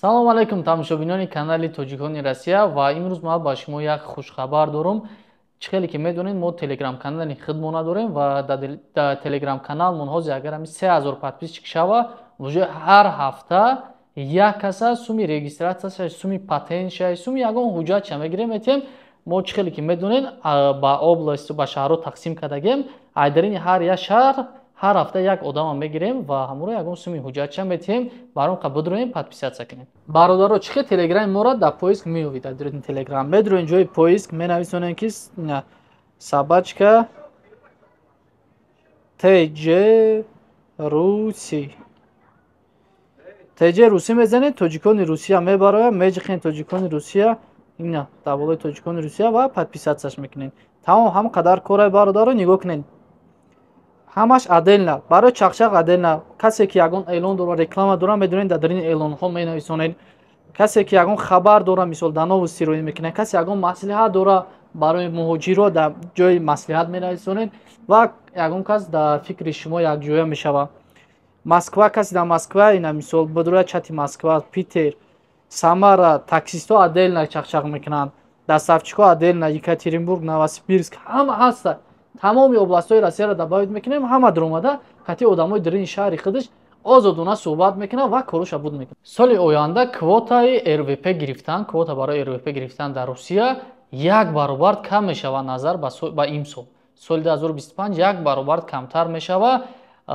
салом алайкум тамошобинони канали тоҷикони россия ва имрӯз ма ба шумо як хушхабар дорум чӣ хеле ки медонед мо телеграм канали хидмона дорем ва дар телеграм канал монҳози агарами се ҳазор подписчик шава уже ҳар ҳафта як каса суми регистратсияша суми патентшаи суми ягон ҳуҷҷатша мегирем метем мо чӣ хеле ки медонед ба областу ба шаҳрро тақсим кардагем айдарини ҳар як шаҳр ҳар ҳафта як одама мегирем ва ҳамуро ягон суми ҳуҷҷатча метиҳем барон қабул дроем подписатся кунем бародаро чӣ хел телеграми мора дар поиск меёвид адрени телеграм медроем ҷои поиск менависонем ки собачка тж руси тҷ русӣ мезанед тоҷикони русия мебароям меҷихем тоҷикони русия ина даволои тоҷикони русия ва подписатсяш мекунед тамом ҳам қадар корай бародаро нигоҳ кунед ҳамаш аделна барои чақшақ аделна касе ки ягон эълон дора реклама дора медонед дар ин эълонҳо менависонед касе ки ягон хабар дора мисол данову сироӣ мекунед касе ягон маслиҳат дора барои муҳоҷиро дар ҷои маслиҳат менависонед ва ягон кас дар фикри шумо якҷоя мешавад москва касе дар москва ина мисол бадурояд чати москва питер самара таксисто аделна чақчақ мекунанд даставчико аделна екатеринбург новосибирск ҳама ҳастад тамоми областҳои россияро дабавид мекунем ҳама дар омада қатъи одамои дарин шаҳри худаш озодона суҳбат мекунад ва коруша буд мекунад соли оянда квотаи рвп гирифтан квота барои рвп гирифтан дар русия як баробар кам мешавад назар ба имсол соли 2025 як баробар камтар мешавад э,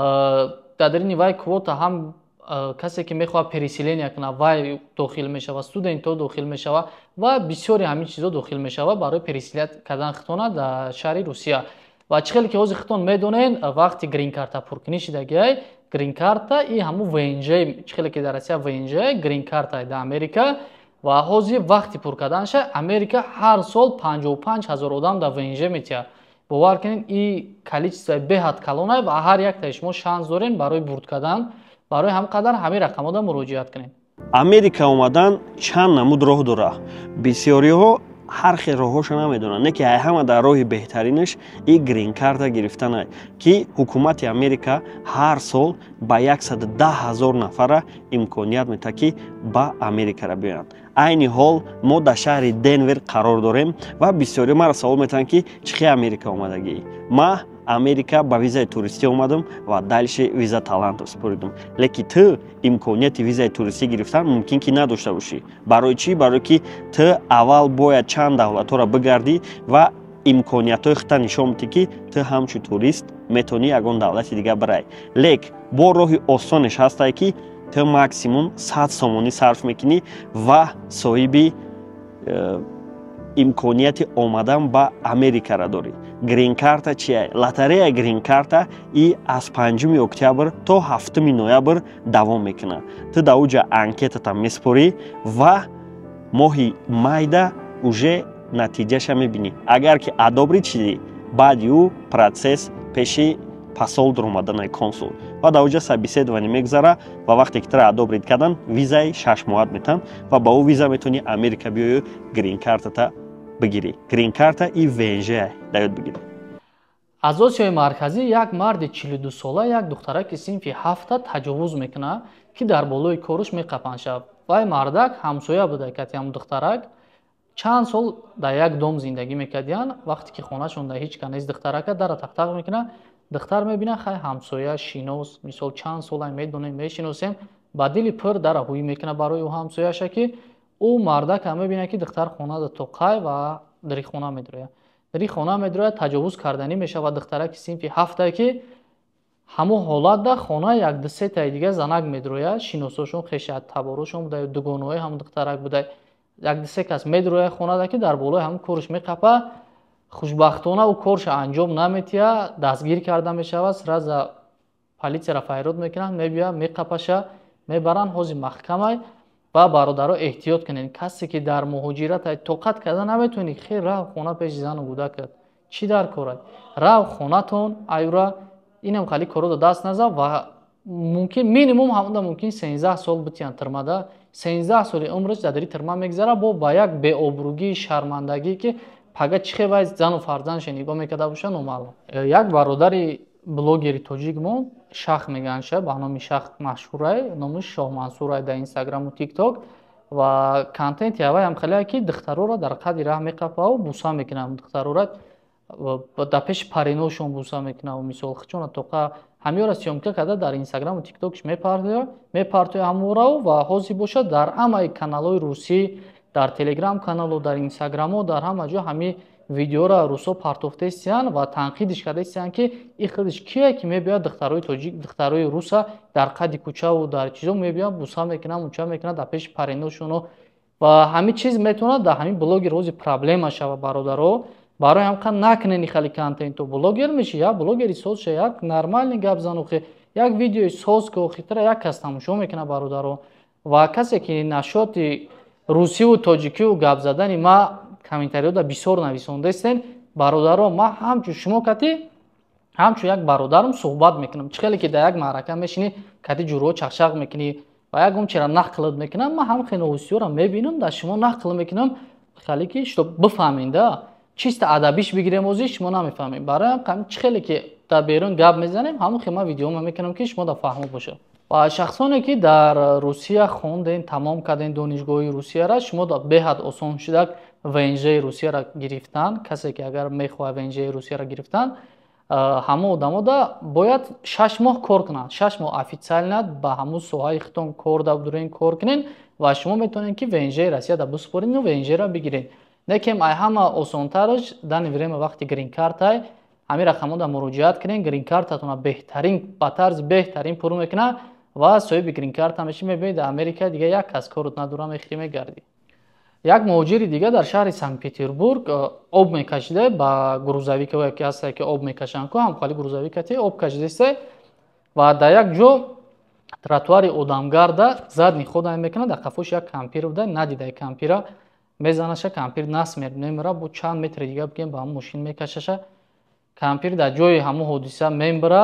дар дарини вай квота ҳам э, касе ки мехоҳад переселения кунад вай дохил мешавад студентҳо дохил мешавад ва бисёри ҳамин чизҳо дохил мешавад барои переселя кардан хитонад дар шаҳри русия ва чӣ хеле ки ҳозир хитон медонен вақти гринкарта пуркуниши дагиай гринкарта и ҳаму внж чӣ хеле ки дар россия внж гринкарта да америка ва ҳозир вақти пур карданаша америка ҳар сол панҷопанҷ ҳазор одам да внж метия бовар кунед и количествои беҳад калонае ва ҳар яктаи шумо шанс дорен барои бурд кардан барои ҳам қадар ҳамин рақамода муроҷиат кунед америка омадан чанд намуд роҳ дора бисёриҳо ҳар хел роҳоша намедонад не ки ҳай ҳама дар роҳи беҳтаринаш и грин карда гирифтанай ки ҳукумати америка ҳар сол ба 110 ҳазор нафара имконият медиҳад ки ба америкара биёянд айни ҳол мо дар шаҳри денвер қарор дорем ва бисёри мара саол метаҳанд ки чӣ хел америка омадагӣ ма америка ба визаи туристӣ омадам ва дальше виза таланд супоридам леки ты имконияти визаи туристӣ гирифтан мумкин ки надошта бошӣ барои чӣ барои ки ты аввал бояд чанд давлатҳоро бигардӣ ва имкониятҳои хута нишон бидӣ ки ты ҳамчун турист метавони ягон давлати дига бирай лек бо роҳи осонеш ҳастае ки ты максимум сад сомонӣ сарф мекунӣ ва соҳиби э, имконияти омадан ба америкаро дорӣ грин карта чия лотарея грин карта и аз 5 октябр то 7 ноябр давом мекунад ты да уҷа анкетата меспорӣ ва моҳи майда уже натиҷаша мебинӣ агар ки адобри чизӣ баъди ӯ процесс пеши пасол даромаданаи консул ва да уҷа сабиседование мегузара ва вақте ки тара адобрид кардан визаи 6 моҳат метан ва ба ӯ виза метони америка биёю грин картата бигирӣ грин карта и внж да ёд бигирӣ аз осиёи марказӣ як марди чилдусола як духтараки синфи ҳафта таҷовуз мекуна ки дар болои кӯруш меқапан шав вай мардак ҳамсоя буда катиам духтарак чанд сол дар як дом зиндагӣ мекардиан вақте ки хонашон да ҳеч канес духтарака дара тақтақ мекуна духтар мебинад хай ҳамсоя шинос мисол чанд солай медонем мешиносем ба дили пӯр дара ҳӯй мекуна барои ӯ ҳамсояша ки ӯ мардака мебинад ки духтар хона то қай ва дари хона медурояд дари хона медурояд таҷовуз карданӣ мешавад духтараки синфи ҳафта ки ҳамо ҳолатда хона як дусетаи дига занак медурояд шиносошон хешаад таборошон будаи дугонаои ҳамн духтарак будай якдусе кас медурояд хонада ки дар болои ҳамн корш меқапа хушбахтона ӯ корша анҷом наметия дастгир карда мешавад сраза полисияра файрод мекунад мебиа меқапаша мебаранд ҳози маҳкамай ва бародаро эҳтиёт кунед касе ки дар муҳоҷират тоқат карда наметавони хер рав хона пеши зану гудакат чӣ дар корад рав хонатон айра инам хали корода даст назав ва мумкин минимум ҳамда мумкин сенздаҳ сол битиян тирмада сенздаҳ соли умриш дадари тирма мегзара бо ба як беобругии шармандагӣ ки пага чӣ хеба зану фарзандаше нигоҳ мекарда бошад номаълум як бародари блогери тоҷик мон шах меганша ба номи шах машҳурай номи шоҳмансурай дар инстаграму тикток ва контенти аваям хеле ки духтарора дар қади раҳ мекафау буса мекунам духтарора дар пеши париношон буса мекунаву мисол хичона тоқа ҳамёра сёмка карда дар инстаграму тиктокш мепартоя ҳамораву ва ҳозир бошад дар ҳамаи каналҳои русӣ дар телеграм каналу дар инстаграмо дар ҳама ҷо ҳамин видеора русо партофтаистиан ва танқидиш кардаистиан ки и хирдиш кие ки мебиад духтарои тоҷик духтарои руса дар қадди кӯчаву дар чизо мебиад буса мекунад муча мекунад дар пеши паринашоно ва ҳамин чиз метавонад дар ҳамин блоги рози проблема шава бародаро барои ҳамқа накунен ихали контенту блогер меши я блогери соз ша як нормалне гап занухи як видеои соз ки охитра як кас тамошо мекунад бародаро ва касе ки нашоти русиву тоҷикиву гап задани ма коментариҳода бисёр нависонда ҳастен бародарон ман ҳамчун шумо кати ҳамчун як бародарам суҳбат мекунам чӣ хеле ки дар як маърака мешини кати ҷуро чақшақ мекунӣ ва як гумчира нақлат мекунам ман ҳам хеновусиёра мебинам дар шумо нақл мекунам хеле ки шуто бифаҳминда чисто адабиш бигирем озӣ шумо намефаҳмем барои чӣ хеле ки дар берун гап мезанем ҳамун хема видеома мекунам ки шумо дар фаҳмо бошад ва шахсоне ки дар русия хонден тамом кардан донишгоҳи русияра шумо беҳад осон шудак внҷаи русияра гирифтан касе ки агар мехоҳад внҷаи русияра гирифтан ҳама одамода бояд шаш моҳ кор кунанд шаш моҳ официалинад ба ҳамун соҳаи хитон кор дардурен кор кунен ва шумо метавонед ки внҷаи россияда бисупорину внҷера бигиред некем ай ҳама осонтараш дани врема вақти грин картай ҳамин рақамода муроҷиат кунен грин картатона беҳтарин ба тарзи беҳтарин пур мекунад ва соҳиби гринкард ҳамеши мебинед америка дига як кас корот надора мехирӣ мегардӣ як муҳоҷири дига дар шаҳри санкт петербург э, об мекашида ба грузавика яке ҳастае ки об мекашанд ку ҳамхоли грузавикате об кашидасе ва дар як ҷо тротуари одамгарда задни худа мекунад дар қафоши як кампир буда надидаи кампира мезанаша кампир нас мемира бо чанд метри дига бигем ба ҳамн мошин мекашаша кампир дар ҷои ҳамун ҳодиса мебира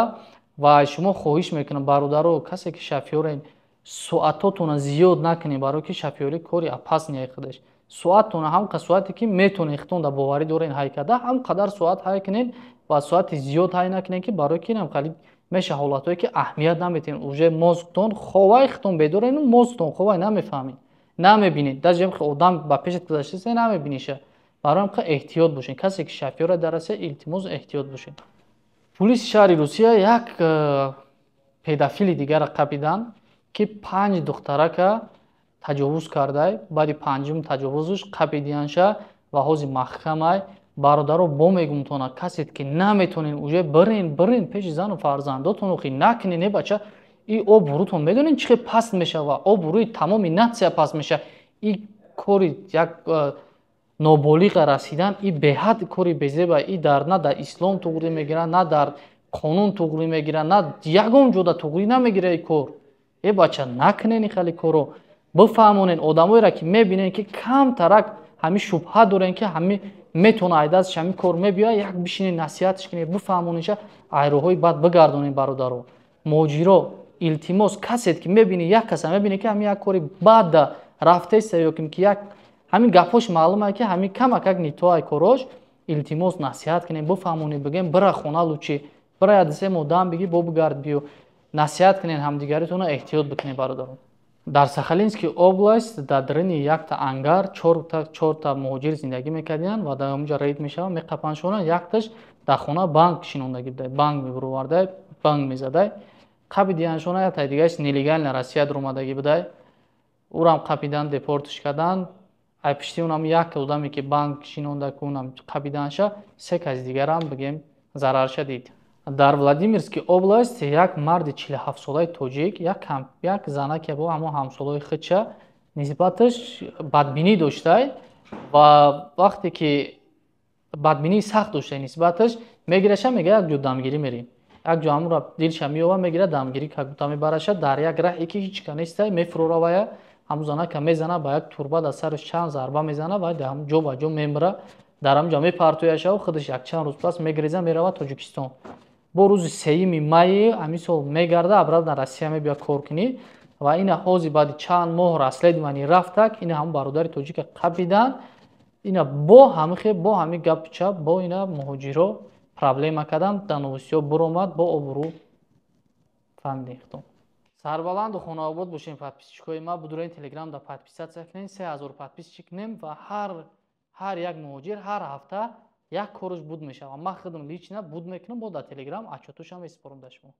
ва шумо хоҳиш мекунам бародаро касе ки шафёрен суъататона зиёд накунед барое ки шафёрӣ кори апас неяхдаш суъаттона ҳамқа суъате ки метавонед хитонда боварӣ дорен ҳай карда ҳамқадар суъат ҳай кунед ва суъати зиёд ҳай накунед ки барои ки намхали меша ҳолатое ки аҳамият наметавн уже мозгтон ховай хитон бедорен мозгтон ховай намефаҳмед намебинед даже амқа одам ба пешат гузаштаесе намебинеша барои амқа эҳтиёт бошед касе ки шафёра дараса илтимос эҳтиёт бошед пулиси шаҳри русия як э, педофили дигара қабиданд ки панҷ духтарака таҷовуз кардай баъди панҷум таҷовузуш қабидианша ва ҳози маҳкамай бародаро бо мегумтона касед ки наметонин уҷа бирин бирин пеши зану фарзандотону хи накни не бача и обурӯто медонин чихе паст мешава обурӯи тамоми натсия паст мешава и кори як ә, э, ноболиға расидан и беҳад кори безеба и дар на дар ислом туғри мегира на дар қонун туғри мегира на ягон ҷода туғри намегира и кор э бача накунен хали коро бифаҳмонен одамоеро ки мебинен ки камтарак ҳами шубҳа дорен ки ҳами метавона айдастш ҳами кор мебиёяд як бишинен насиҳатш кунед бифаҳмонеша айроҳои бад бигардонед бародаро моҷиро илтимос касед ки мебини як каса мебине ки ҳами як кори бада рафтесаёки як ҳамин гапҳош маълуме ки ҳамин камакак нитоай корош илтимос насиҳат кунем буфаҳмонӣ бигем бира хона лучи бира ядисе модам биги бобгард бию насиҳат кунем ҳамдигаритона эҳтиёт бикунем бародарон дар сахалинский област дар дарини якта ангар чорта муҳоҷир зиндагӣ мекардиянд ва даомҷа рейд мешаванд меқапаншонанд якташ дар хона банк шинондагӣ бидай банк мебуровардай банк мезадай қабидиҳаншонаятай дигаш нелегально россия дуромадагӣ бидай ӯрам қабидан депортиш карданд ай пишти унам як одаме ки банк шинонда ки унам қабиданша се каси дигарам бигем зарар шадид дар владимирский област як марди чилҳафтсолаи тоҷик як занаке бо амо ҳамсолои хыча нисбаташ бадбинӣ доштай ва вақте ки бадбинии сахт доштай нисбаташ мегираша мега як ҷо дамгирӣ мери як ҷо ҳамура дилша меёва мегира дамгирӣ кабута мебараша дар як раҳе ки ҳич канеста мефуроравая ҳамн занака мезана ба як турба дар сари чанд зарба мезана ва ҷо ба ҷо мемира дар ҳамҷо мепартояшаву худаш якчанд рӯз пас мегиреза меравад тоҷикистон бо рӯзи сеюми майи ҳамисол мегарда абрадна россия мебия кор кунӣ ва ина ҳози баъди чанд моҳ раследвани рафтак ина ҳамн бародари тоҷика қабидан ина бо ҳамихе бо ҳами гапча бо ина муҳоҷиро проблема кардан дановусиё буромад бо обуру фаҳмидихтон сарбаланду хонаобод бошем подписчикҳои ма будро ин телеграмда подписатсия кунем се ҳазор подписчик кунем ва ҳар як муҳоҷир ҳар ҳафта як коруш буд мешавад ма худам лична буд мекунам бо дар телеграм ачотушам испорам дар шумо